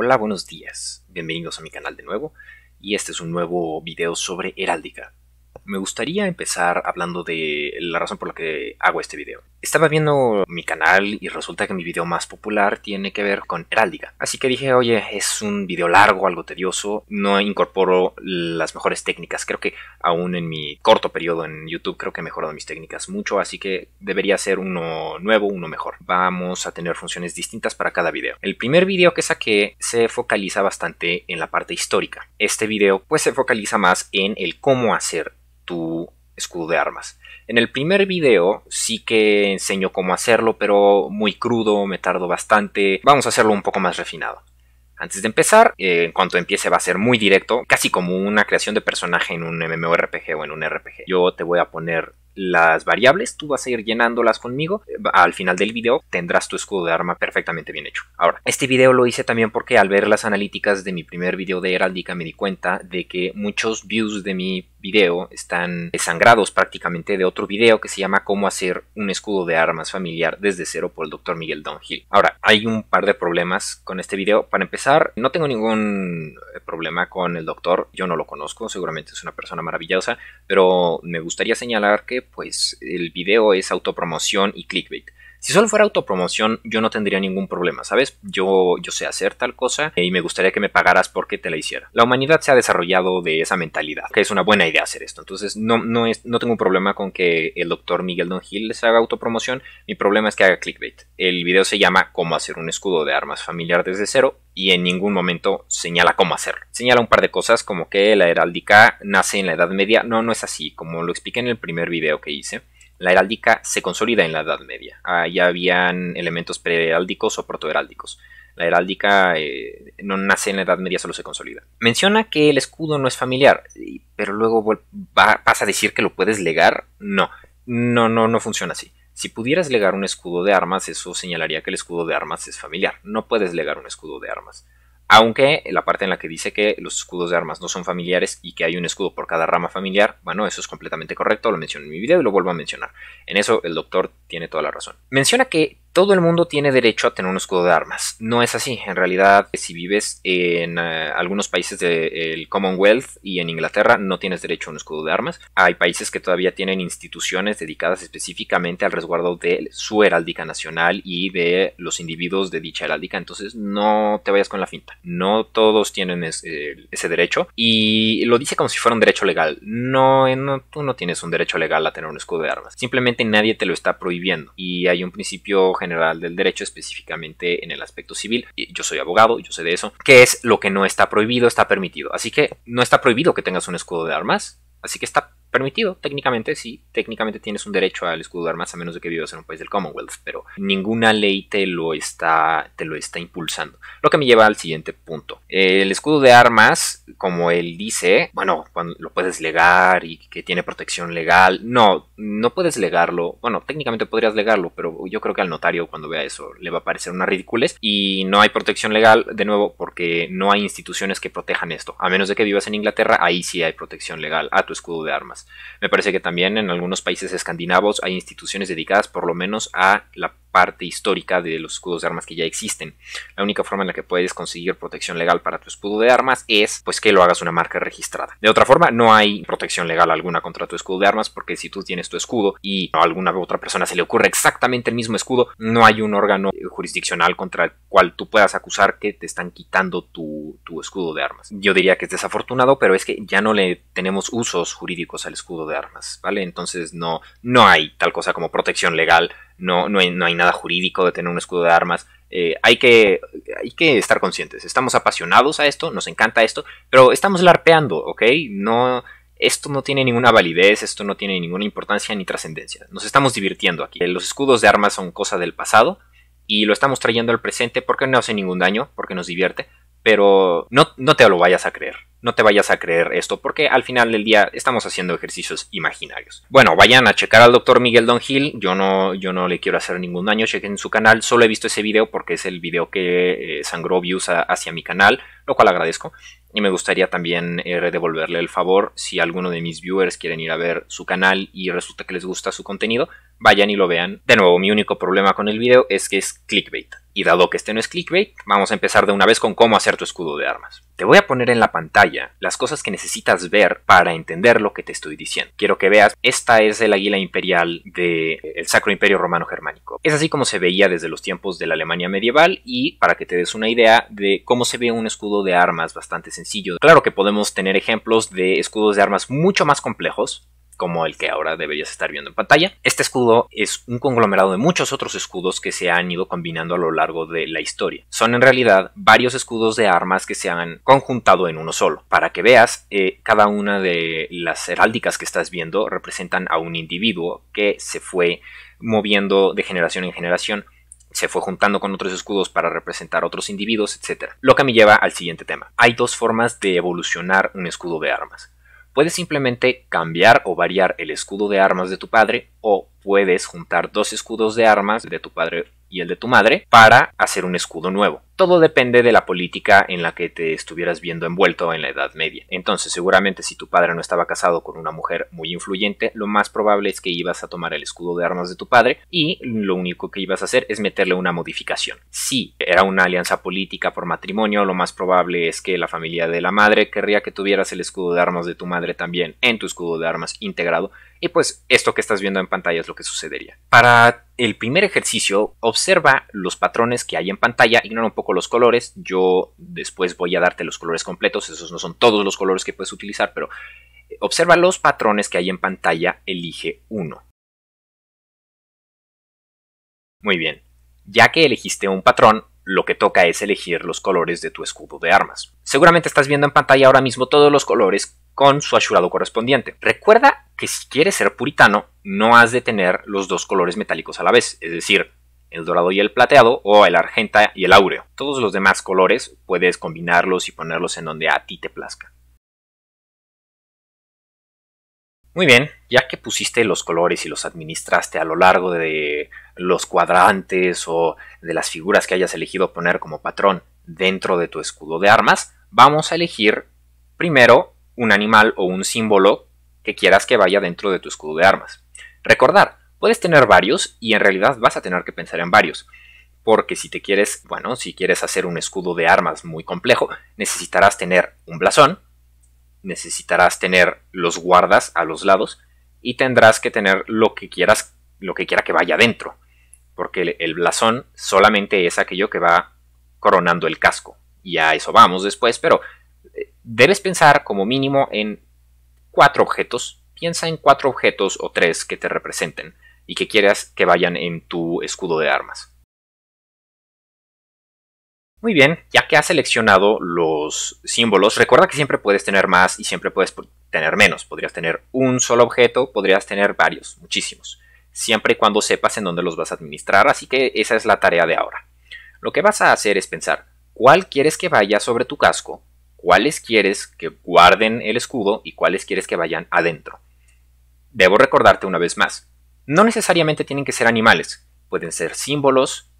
Hola, buenos días. Bienvenidos a mi canal de nuevo y este es un nuevo video sobre heráldica. Me gustaría empezar hablando de la razón por la que hago este video. Estaba viendo mi canal y resulta que mi video más popular tiene que ver con heráldica. Así que dije, oye, es un video largo, algo tedioso, no incorporo las mejores técnicas. Creo que aún en mi corto periodo en YouTube creo que he mejorado mis técnicas mucho, así que debería ser uno nuevo, uno mejor. Vamos a tener funciones distintas para cada video. El primer video que saqué se focaliza bastante en la parte histórica. Este video pues se focaliza más en el cómo hacer tu escudo de armas. En el primer video sí que enseño cómo hacerlo, pero muy crudo, me tardo bastante. Vamos a hacerlo un poco más refinado. Antes de empezar, eh, en cuanto empiece va a ser muy directo, casi como una creación de personaje en un MMORPG o en un RPG. Yo te voy a poner las variables, tú vas a ir llenándolas conmigo. Al final del video tendrás tu escudo de arma perfectamente bien hecho. Ahora, este video lo hice también porque al ver las analíticas de mi primer video de heráldica me di cuenta de que muchos views de mi video están desangrados prácticamente de otro video que se llama Cómo hacer un escudo de armas familiar desde cero por el doctor Miguel Donhill. Ahora, hay un par de problemas con este video. Para empezar, no tengo ningún eh, problema con el doctor, yo no lo conozco, seguramente es una persona maravillosa, pero me gustaría señalar que pues el video es autopromoción y clickbait. Si solo fuera autopromoción, yo no tendría ningún problema, ¿sabes? Yo, yo sé hacer tal cosa eh, y me gustaría que me pagaras porque te la hiciera. La humanidad se ha desarrollado de esa mentalidad, que es una buena idea hacer esto. Entonces, no, no, es, no tengo un problema con que el doctor Miguel Don Gil les haga autopromoción. Mi problema es que haga clickbait. El video se llama Cómo hacer un escudo de armas familiar desde cero y en ningún momento señala cómo hacerlo. Señala un par de cosas como que la heráldica nace en la Edad Media. No, no es así, como lo expliqué en el primer video que hice la heráldica se consolida en la Edad Media. Ahí habían elementos preheráldicos o protoheráldicos. La heráldica eh, no nace en la Edad Media, solo se consolida. Menciona que el escudo no es familiar, pero luego pasa vas a decir que lo puedes legar. No, no, no, no funciona así. Si pudieras legar un escudo de armas, eso señalaría que el escudo de armas es familiar. No puedes legar un escudo de armas. Aunque la parte en la que dice que los escudos de armas no son familiares y que hay un escudo por cada rama familiar, bueno, eso es completamente correcto, lo mencioné en mi video y lo vuelvo a mencionar. En eso el doctor tiene toda la razón. Menciona que todo el mundo tiene derecho a tener un escudo de armas. No es así. En realidad, si vives en eh, algunos países del Commonwealth y en Inglaterra, no tienes derecho a un escudo de armas. Hay países que todavía tienen instituciones dedicadas específicamente al resguardo de su heráldica nacional y de los individuos de dicha heráldica. Entonces, no te vayas con la finta. No todos tienen eh, ese derecho. Y lo dice como si fuera un derecho legal. No, eh, no, tú no tienes un derecho legal a tener un escudo de armas. Simplemente nadie te lo está prohibiendo. Y hay un principio general general del derecho, específicamente en el aspecto civil. y Yo soy abogado, yo sé de eso. que es lo que no está prohibido? Está permitido. Así que no está prohibido que tengas un escudo de armas. Así que está permitido, técnicamente sí, técnicamente tienes un derecho al escudo de armas a menos de que vivas en un país del Commonwealth, pero ninguna ley te lo está, te lo está impulsando. Lo que me lleva al siguiente punto. El escudo de armas, como él dice, bueno, lo puedes legar y que tiene protección legal. No, no puedes legarlo. Bueno, técnicamente podrías legarlo, pero yo creo que al notario cuando vea eso le va a parecer una ridiculez y no hay protección legal, de nuevo, porque no hay instituciones que protejan esto. A menos de que vivas en Inglaterra, ahí sí hay protección legal a tu escudo de armas. Me parece que también en algunos países escandinavos hay instituciones dedicadas por lo menos a la parte histórica de los escudos de armas que ya existen. La única forma en la que puedes conseguir protección legal para tu escudo de armas es pues que lo hagas una marca registrada. De otra forma, no hay protección legal alguna contra tu escudo de armas porque si tú tienes tu escudo y a alguna otra persona se le ocurre exactamente el mismo escudo, no hay un órgano eh, jurisdiccional contra el cual tú puedas acusar que te están quitando tu, tu escudo de armas. Yo diría que es desafortunado, pero es que ya no le tenemos usos jurídicos el escudo de armas, ¿vale? Entonces no, no hay tal cosa como protección legal, no, no, hay, no hay nada jurídico de tener un escudo de armas. Eh, hay, que, hay que estar conscientes, estamos apasionados a esto, nos encanta esto, pero estamos larpeando, ¿ok? No, esto no tiene ninguna validez, esto no tiene ninguna importancia ni trascendencia. Nos estamos divirtiendo aquí. Eh, los escudos de armas son cosa del pasado y lo estamos trayendo al presente porque no hace ningún daño, porque nos divierte, pero no, no te lo vayas a creer. No te vayas a creer esto, porque al final del día estamos haciendo ejercicios imaginarios. Bueno, vayan a checar al doctor Miguel Don Gil. Yo no, yo no le quiero hacer ningún daño. Chequen su canal. Solo he visto ese video porque es el video que eh, sangró views hacia mi canal, lo cual agradezco. Y me gustaría también eh, devolverle el favor si alguno de mis viewers quieren ir a ver su canal y resulta que les gusta su contenido, vayan y lo vean. De nuevo, mi único problema con el video es que es clickbait. Y dado que este no es clickbait, vamos a empezar de una vez con cómo hacer tu escudo de armas. Te voy a poner en la pantalla las cosas que necesitas ver para entender lo que te estoy diciendo. Quiero que veas, esta es el águila imperial del Sacro Imperio Romano Germánico. Es así como se veía desde los tiempos de la Alemania medieval y para que te des una idea de cómo se ve un escudo de armas bastante sencillo. Claro que podemos tener ejemplos de escudos de armas mucho más complejos, como el que ahora deberías estar viendo en pantalla. Este escudo es un conglomerado de muchos otros escudos que se han ido combinando a lo largo de la historia. Son en realidad varios escudos de armas que se han conjuntado en uno solo. Para que veas, eh, cada una de las heráldicas que estás viendo representan a un individuo que se fue moviendo de generación en generación se fue juntando con otros escudos para representar otros individuos, etc. Lo que me lleva al siguiente tema. Hay dos formas de evolucionar un escudo de armas puedes simplemente cambiar o variar el escudo de armas de tu padre o puedes juntar dos escudos de armas de tu padre y el de tu madre para hacer un escudo nuevo. Todo depende de la política en la que te estuvieras viendo envuelto en la Edad Media. Entonces, seguramente si tu padre no estaba casado con una mujer muy influyente, lo más probable es que ibas a tomar el escudo de armas de tu padre y lo único que ibas a hacer es meterle una modificación. Si era una alianza política por matrimonio, lo más probable es que la familia de la madre querría que tuvieras el escudo de armas de tu madre también en tu escudo de armas integrado. Y pues esto que estás viendo en pantalla es lo que sucedería. Para el primer ejercicio observa los patrones que hay en pantalla, ignora un poco los colores, yo después voy a darte los colores completos, esos no son todos los colores que puedes utilizar, pero eh, observa los patrones que hay en pantalla, elige uno. Muy bien, ya que elegiste un patrón, lo que toca es elegir los colores de tu escudo de armas. Seguramente estás viendo en pantalla ahora mismo todos los colores con su asurado correspondiente. Recuerda que si quieres ser puritano, no has de tener los dos colores metálicos a la vez, es decir, el dorado y el plateado o el argenta y el áureo. Todos los demás colores puedes combinarlos y ponerlos en donde a ti te plazca. Muy bien, ya que pusiste los colores y los administraste a lo largo de los cuadrantes o de las figuras que hayas elegido poner como patrón dentro de tu escudo de armas, vamos a elegir primero un animal o un símbolo que quieras que vaya dentro de tu escudo de armas. Recordar, puedes tener varios y en realidad vas a tener que pensar en varios. Porque si te quieres, bueno, si quieres hacer un escudo de armas muy complejo, necesitarás tener un blasón, necesitarás tener los guardas a los lados y tendrás que tener lo que quieras, lo que quiera que vaya dentro. Porque el blasón solamente es aquello que va coronando el casco. Y a eso vamos después, pero debes pensar como mínimo en cuatro objetos. Piensa en cuatro objetos o tres que te representen y que quieras que vayan en tu escudo de armas. Muy bien, ya que has seleccionado los símbolos, recuerda que siempre puedes tener más y siempre puedes tener menos. Podrías tener un solo objeto, podrías tener varios, muchísimos, siempre y cuando sepas en dónde los vas a administrar, así que esa es la tarea de ahora. Lo que vas a hacer es pensar, ¿cuál quieres que vaya sobre tu casco? cuáles quieres que guarden el escudo y cuáles quieres que vayan adentro. Debo recordarte una vez más, no necesariamente tienen que ser animales, pueden ser símbolos,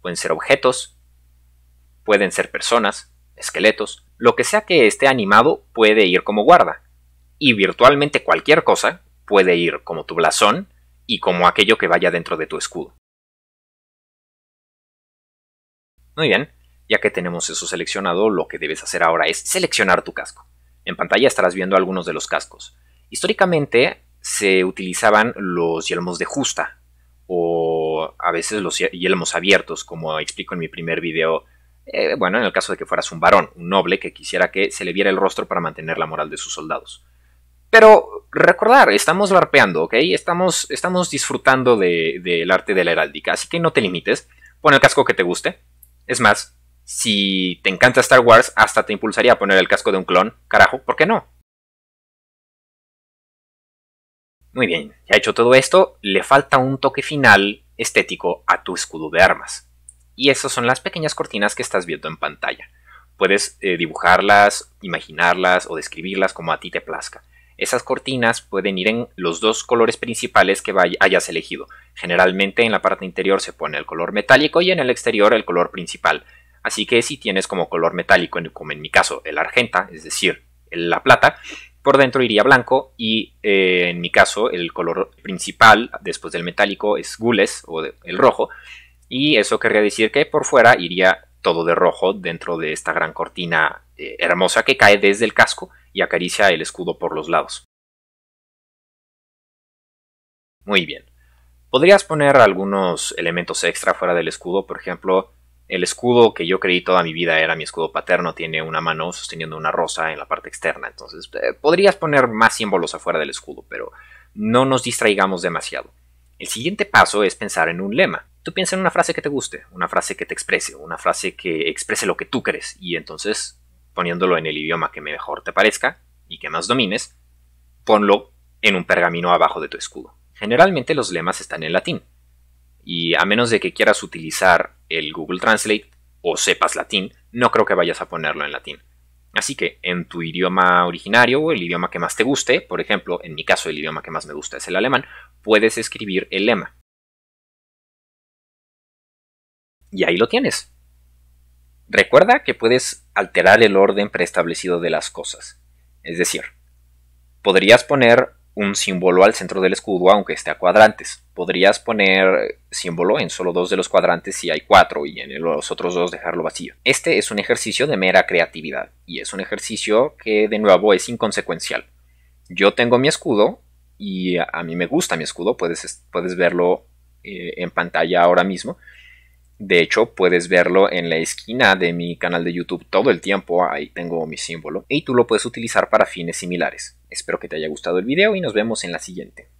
pueden ser objetos, pueden ser personas, esqueletos, lo que sea que esté animado puede ir como guarda, y virtualmente cualquier cosa puede ir como tu blasón y como aquello que vaya dentro de tu escudo. Muy bien, ya que tenemos eso seleccionado, lo que debes hacer ahora es seleccionar tu casco. En pantalla estarás viendo algunos de los cascos. Históricamente se utilizaban los yelmos de justa o a veces los yelmos abiertos, como explico en mi primer video. Eh, bueno, en el caso de que fueras un varón, un noble que quisiera que se le viera el rostro para mantener la moral de sus soldados. Pero recordar, estamos barpeando, ¿ok? Estamos, estamos disfrutando del de, arte de la heráldica, así que no te limites. Pon el casco que te guste. Es más, si te encanta Star Wars, hasta te impulsaría a poner el casco de un clon. Carajo, ¿por qué no? Muy bien, ya hecho todo esto, le falta un toque final estético a tu escudo de armas. Y esas son las pequeñas cortinas que estás viendo en pantalla. Puedes eh, dibujarlas, imaginarlas o describirlas como a ti te plazca. Esas cortinas pueden ir en los dos colores principales que hayas elegido. Generalmente en la parte interior se pone el color metálico y en el exterior el color principal. Así que si tienes como color metálico, como en mi caso, el argenta, es decir, la plata, por dentro iría blanco y eh, en mi caso el color principal después del metálico es gules o el rojo y eso querría decir que por fuera iría todo de rojo dentro de esta gran cortina eh, hermosa que cae desde el casco y acaricia el escudo por los lados. Muy bien. Podrías poner algunos elementos extra fuera del escudo, por ejemplo, el escudo que yo creí toda mi vida era mi escudo paterno, tiene una mano sosteniendo una rosa en la parte externa. Entonces, eh, podrías poner más símbolos afuera del escudo, pero no nos distraigamos demasiado. El siguiente paso es pensar en un lema. Tú piensa en una frase que te guste, una frase que te exprese, una frase que exprese lo que tú crees, y entonces, poniéndolo en el idioma que mejor te parezca y que más domines, ponlo en un pergamino abajo de tu escudo. Generalmente los lemas están en latín, y a menos de que quieras utilizar el Google Translate o sepas latín, no creo que vayas a ponerlo en latín. Así que en tu idioma originario o el idioma que más te guste, por ejemplo, en mi caso el idioma que más me gusta es el alemán, puedes escribir el lema. Y ahí lo tienes. Recuerda que puedes alterar el orden preestablecido de las cosas. Es decir, podrías poner un símbolo al centro del escudo aunque esté a cuadrantes. Podrías poner símbolo en solo dos de los cuadrantes si hay cuatro y en los otros dos dejarlo vacío. Este es un ejercicio de mera creatividad y es un ejercicio que de nuevo es inconsecuencial. Yo tengo mi escudo y a mí me gusta mi escudo, puedes, puedes verlo eh, en pantalla ahora mismo. De hecho, puedes verlo en la esquina de mi canal de YouTube todo el tiempo, ahí tengo mi símbolo, y tú lo puedes utilizar para fines similares. Espero que te haya gustado el video y nos vemos en la siguiente.